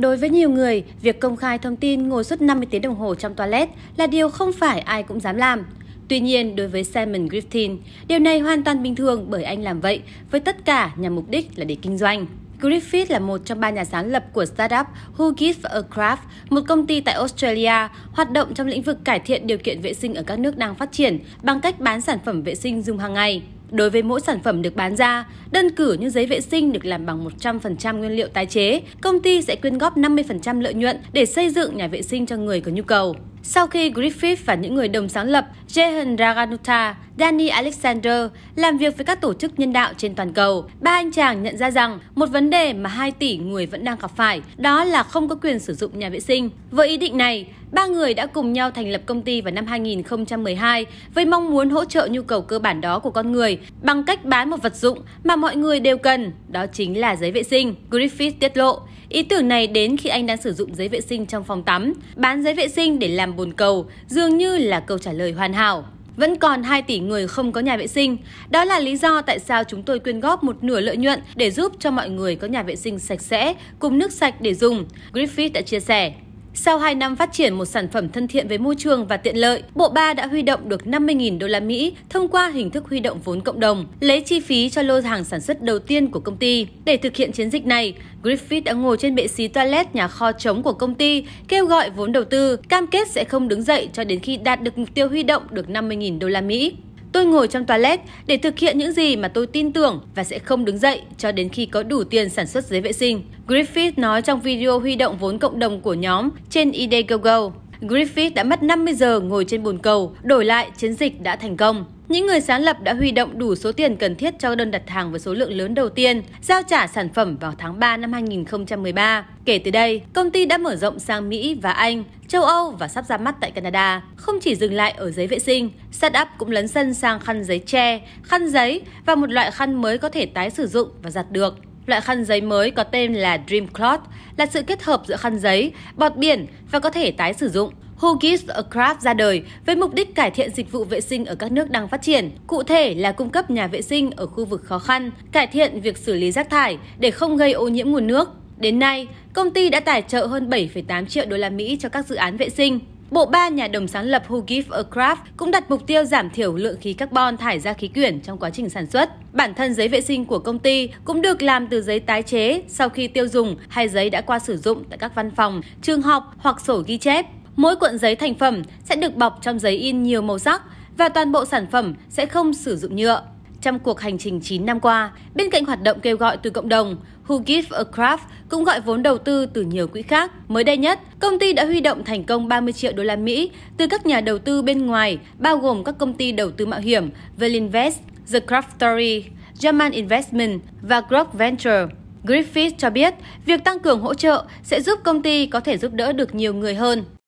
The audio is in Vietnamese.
Đối với nhiều người, việc công khai thông tin ngồi suốt 50 tiếng đồng hồ trong toilet là điều không phải ai cũng dám làm. Tuy nhiên, đối với Simon Griffin, điều này hoàn toàn bình thường bởi anh làm vậy với tất cả nhằm mục đích là để kinh doanh. Griffith là một trong ba nhà sáng lập của startup Who Gives a Craft, một công ty tại Australia hoạt động trong lĩnh vực cải thiện điều kiện vệ sinh ở các nước đang phát triển bằng cách bán sản phẩm vệ sinh dùng hàng ngày. Đối với mỗi sản phẩm được bán ra, đơn cử như giấy vệ sinh được làm bằng 100% nguyên liệu tái chế, công ty sẽ quyên góp 50% lợi nhuận để xây dựng nhà vệ sinh cho người có nhu cầu. Sau khi Griffith và những người đồng sáng lập Jehan Raganuta, Danny Alexander làm việc với các tổ chức nhân đạo trên toàn cầu, ba anh chàng nhận ra rằng một vấn đề mà 2 tỷ người vẫn đang gặp phải đó là không có quyền sử dụng nhà vệ sinh. Với ý định này, ba người đã cùng nhau thành lập công ty vào năm 2012 với mong muốn hỗ trợ nhu cầu cơ bản đó của con người bằng cách bán một vật dụng mà mọi người đều cần, đó chính là giấy vệ sinh. Griffith tiết lộ, ý tưởng này đến khi anh đang sử dụng giấy vệ sinh trong phòng tắm, bán giấy vệ sinh để làm bồn cầu, dường như là câu trả lời hoàn hảo vẫn còn 2 tỷ người không có nhà vệ sinh. Đó là lý do tại sao chúng tôi quyên góp một nửa lợi nhuận để giúp cho mọi người có nhà vệ sinh sạch sẽ cùng nước sạch để dùng, Griffith đã chia sẻ. Sau 2 năm phát triển một sản phẩm thân thiện với môi trường và tiện lợi, Bộ Ba đã huy động được 50.000 đô la Mỹ thông qua hình thức huy động vốn cộng đồng, lấy chi phí cho lô hàng sản xuất đầu tiên của công ty. Để thực hiện chiến dịch này, Griffith đã ngồi trên bệ xí toilet nhà kho trống của công ty, kêu gọi vốn đầu tư, cam kết sẽ không đứng dậy cho đến khi đạt được mục tiêu huy động được 50.000 đô la Mỹ. Tôi ngồi trong toilet để thực hiện những gì mà tôi tin tưởng và sẽ không đứng dậy cho đến khi có đủ tiền sản xuất giấy vệ sinh. Griffith nói trong video huy động vốn cộng đồng của nhóm trên Indiegogo. Griffith đã mất 50 giờ ngồi trên bồn cầu, đổi lại chiến dịch đã thành công. Những người sáng lập đã huy động đủ số tiền cần thiết cho đơn đặt hàng với số lượng lớn đầu tiên, giao trả sản phẩm vào tháng 3 năm 2013. Kể từ đây, công ty đã mở rộng sang Mỹ và Anh, châu Âu và sắp ra mắt tại Canada. Không chỉ dừng lại ở giấy vệ sinh, startup cũng lấn sân sang khăn giấy tre, khăn giấy và một loại khăn mới có thể tái sử dụng và giặt được. Loại khăn giấy mới có tên là Dream Cloth là sự kết hợp giữa khăn giấy, bọt biển và có thể tái sử dụng. Who Gives a Crap ra đời với mục đích cải thiện dịch vụ vệ sinh ở các nước đang phát triển, cụ thể là cung cấp nhà vệ sinh ở khu vực khó khăn, cải thiện việc xử lý rác thải để không gây ô nhiễm nguồn nước. Đến nay, công ty đã tài trợ hơn 7,8 triệu đô la Mỹ cho các dự án vệ sinh. Bộ ba nhà đồng sáng lập Who Give a Crap cũng đặt mục tiêu giảm thiểu lượng khí carbon thải ra khí quyển trong quá trình sản xuất. Bản thân giấy vệ sinh của công ty cũng được làm từ giấy tái chế sau khi tiêu dùng hay giấy đã qua sử dụng tại các văn phòng, trường học hoặc sổ ghi chép. Mỗi cuộn giấy thành phẩm sẽ được bọc trong giấy in nhiều màu sắc và toàn bộ sản phẩm sẽ không sử dụng nhựa. Trong cuộc hành trình 9 năm qua, bên cạnh hoạt động kêu gọi từ cộng đồng, Who Give a Craft cũng gọi vốn đầu tư từ nhiều quỹ khác. Mới đây nhất, công ty đã huy động thành công 30 triệu đô la Mỹ từ các nhà đầu tư bên ngoài, bao gồm các công ty đầu tư mạo hiểm Velinvest, The Craft Story, German Investment và Growth Venture. Griffith cho biết, việc tăng cường hỗ trợ sẽ giúp công ty có thể giúp đỡ được nhiều người hơn.